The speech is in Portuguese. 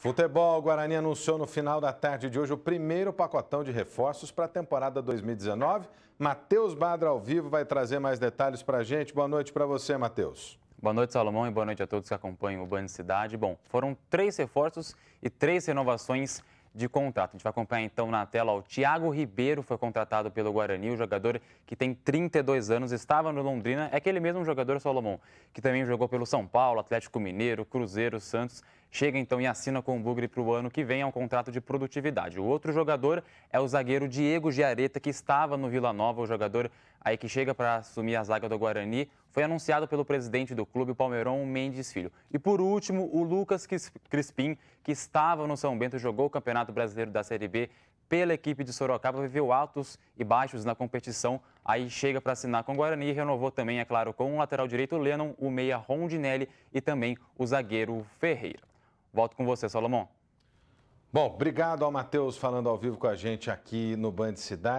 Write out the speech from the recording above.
Futebol, Guarani anunciou no final da tarde de hoje o primeiro pacotão de reforços para a temporada 2019. Matheus Badra ao vivo vai trazer mais detalhes para a gente. Boa noite para você, Matheus. Boa noite, Salomão, e boa noite a todos que acompanham o Band Cidade. Bom, foram três reforços e três renovações de contrato. A gente vai acompanhar então na tela o Thiago Ribeiro foi contratado pelo Guarani, o jogador que tem 32 anos, estava no Londrina, é aquele mesmo jogador Salomão que também jogou pelo São Paulo, Atlético Mineiro, Cruzeiro, Santos chega então e assina com o Bugre para o ano que vem, é um contrato de produtividade. O outro jogador é o zagueiro Diego Giareta, que estava no Vila Nova, o jogador aí que chega para assumir a zaga do Guarani, foi anunciado pelo presidente do clube, Palmeirão Mendes Filho. E por último, o Lucas Crispim, que estava no São Bento, jogou o Campeonato Brasileiro da Série B pela equipe de Sorocaba, viveu altos e baixos na competição, aí chega para assinar com o Guarani e renovou também, é claro, com o lateral direito Lennon, o meia Rondinelli e também o zagueiro Ferreira. Volto com você, Salomão. Bom, obrigado ao Matheus falando ao vivo com a gente aqui no Band Cidade.